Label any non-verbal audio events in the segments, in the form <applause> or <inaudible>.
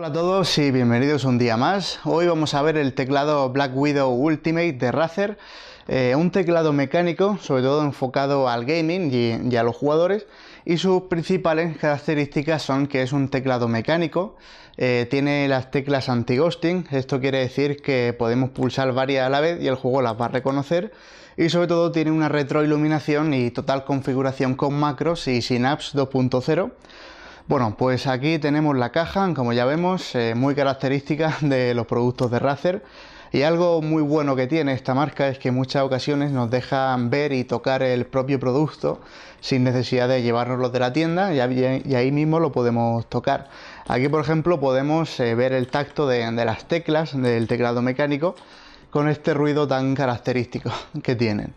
Hola a todos y bienvenidos un día más. Hoy vamos a ver el teclado Black Widow Ultimate de Razer, eh, un teclado mecánico sobre todo enfocado al gaming y, a los jugadores y sus principales características son que es un teclado mecánico, eh, tiene las teclas anti-ghosting, esto quiere decir que podemos pulsar varias a la vez y el juego las va a reconocer y sobre todo tiene una retroiluminación y total configuración con macros y Synapse 2.0 bueno, pues aquí tenemos la caja, como ya vemos, eh, muy característica <laughs> de los productos de Razer. Y algo muy bueno que tiene esta marca es que en muchas ocasiones nos dejan ver y tocar el propio producto sin necesidad de llevárnoslo de la tienda y ahí mismo lo podemos tocar. Aquí, por ejemplo, podemos eh, ver el tacto de las teclas del teclado mecánico con este ruido tan característico <laughs> que tienen.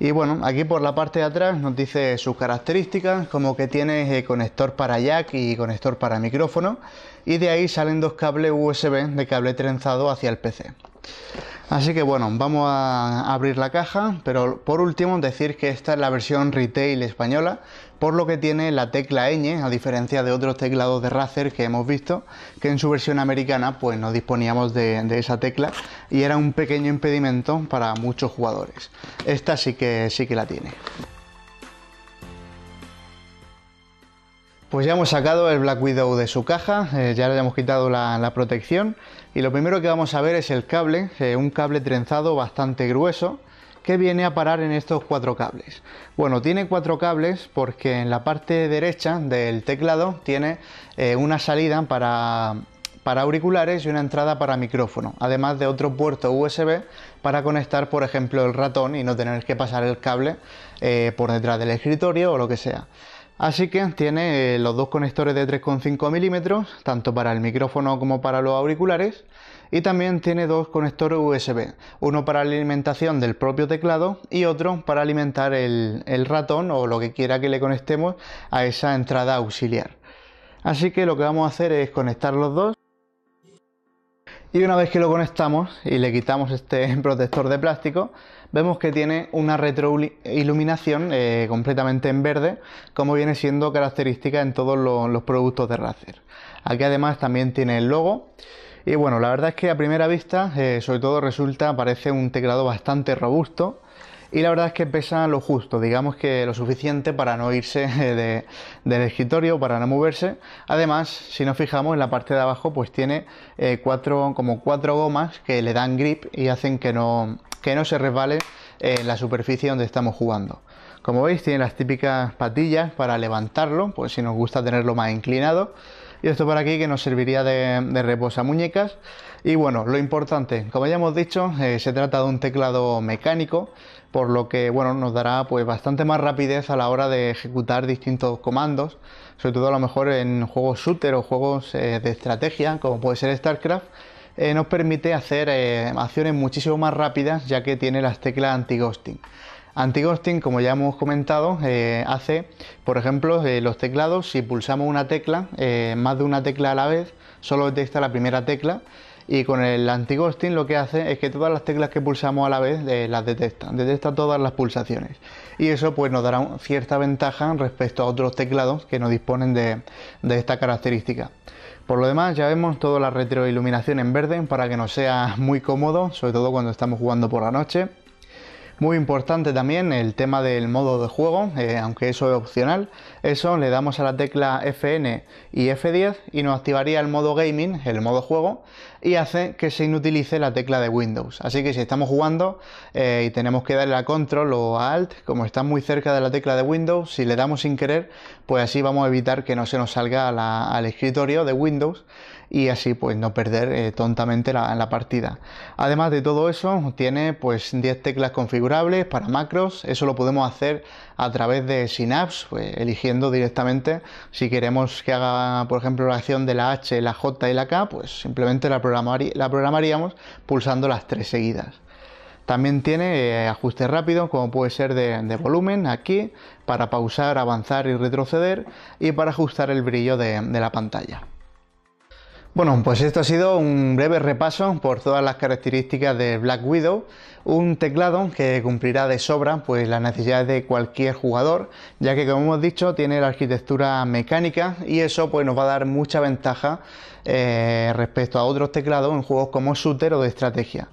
Y bueno, aquí por la parte de atrás nos dice sus características, como que tiene eh, conector para jack y conector para micrófono, y de ahí salen dos cables USB de cable trenzado hacia el PC. Así que bueno, vamos a abrir la caja, pero por último decir que esta es la versión retail española, por lo que tiene la tecla ñ, a diferencia de otros teclados de Razer que hemos visto, que en su versión americana pues no disponíamos de, esa tecla y era un pequeño impedimento para muchos jugadores. Esta sí que, sí que la tiene. Pues ya hemos sacado el Black Widow de su caja, eh, ya le hemos quitado la protección y lo primero que vamos a ver es el cable, eh, un cable trenzado bastante grueso que viene a parar en estos cuatro cables. Bueno, tiene cuatro cables porque en la parte derecha del teclado tiene eh, una salida para, auriculares y una entrada para micrófono, además de otro puerto USB para conectar, por ejemplo, el ratón y no tener que pasar el cable eh, por detrás del escritorio o lo que sea. Así que tiene eh, los dos conectores de 3,5 milímetros, tanto para el micrófono como para los auriculares, y también tiene dos conectores USB, uno para la alimentación del propio teclado y otro para alimentar el, el ratón o lo que quiera que le conectemos a esa entrada auxiliar. Así que lo que vamos a hacer es conectar los dos y una vez que lo conectamos y le quitamos este <laughs> protector de plástico, vemos que tiene una retroiluminación eh, completamente en verde, como viene siendo característica en todos los, productos de Razer. Aquí además también tiene el logo. Y bueno, la verdad es que a primera vista, eh, sobre todo resulta, parece un teclado bastante robusto, y la verdad es que pesa lo justo, digamos que lo suficiente para no irse <laughs> del escritorio, para no moverse. Además, si nos fijamos en la parte de abajo, pues tiene eh, cuatro, como cuatro gomas que le dan grip y hacen que no, que no se resbale en la superficie donde estamos jugando. Como veis, tiene las típicas patillas para levantarlo, pues si nos gusta tenerlo más inclinado y esto por aquí que nos serviría de, reposa muñecas. Y bueno, lo importante, como ya hemos dicho, eh, se trata de un teclado mecánico por lo que bueno, nos dará pues, bastante más rapidez a la hora de ejecutar distintos comandos, sobre todo a lo mejor en juegos shooter o juegos eh, de estrategia, como puede ser StarCraft, eh, nos permite hacer eh, acciones muchísimo más rápidas ya que tiene las teclas anti-ghosting. Anti-ghosting, como ya hemos comentado, hace, por ejemplo, los teclados, si pulsamos una tecla, más de una tecla a la vez, solo detecta la primera tecla y con el anti-ghosting lo que hace es que todas las teclas que pulsamos a la vez eh, las detecta, detecta todas las pulsaciones y eso pues nos dará cierta ventaja respecto a otros teclados que no disponen de, de esta característica. Por lo demás ya vemos toda la retroiluminación en verde para que nos sea muy cómodo, sobre todo cuando estamos jugando por la noche. Muy importante también el tema del modo de juego, eh, aunque eso es opcional. Eso le damos a la tecla Fn y F10 y nos activaría el modo gaming, el modo juego, y hace que se inutilice la tecla de Windows. Así que si estamos jugando eh, y tenemos que darle a control o a alt, como está muy cerca de la tecla de Windows, si le damos sin querer, pues así vamos a evitar que no se nos salga al escritorio de Windows y así pues no perder eh, tontamente la, partida. Además de todo eso, tiene pues 10 teclas configurables para macros, eso lo podemos hacer a través de Synapse, pues, eligiendo directamente si queremos que haga, por ejemplo, la acción de la H, la J y la K, pues simplemente la, programaríamos pulsando las tres seguidas. También tiene eh, ajustes rápidos, como puede ser de, volumen aquí, para pausar, avanzar y retroceder, y para ajustar el brillo de la pantalla. Bueno, pues esto ha sido un breve repaso por todas las características de Black Widow, un teclado que cumplirá de sobra pues las necesidades de cualquier jugador, ya que como hemos dicho tiene la arquitectura mecánica y eso pues nos va a dar mucha ventaja eh, respecto a otros teclados en juegos como Shooter o de estrategia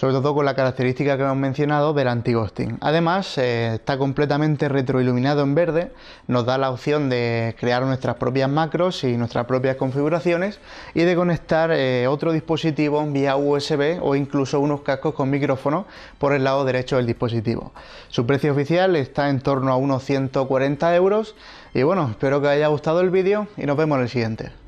sobre todo con la característica que hemos mencionado del anti-ghosting. Además, eh, está completamente retroiluminado en verde, nos da la opción de crear nuestras propias macros y nuestras propias configuraciones y de conectar eh, otro dispositivo vía USB o incluso unos cascos con micrófono por el lado derecho del dispositivo. Su precio oficial está en torno a unos 140 euros y bueno, espero que haya gustado el vídeo y nos vemos en el siguiente.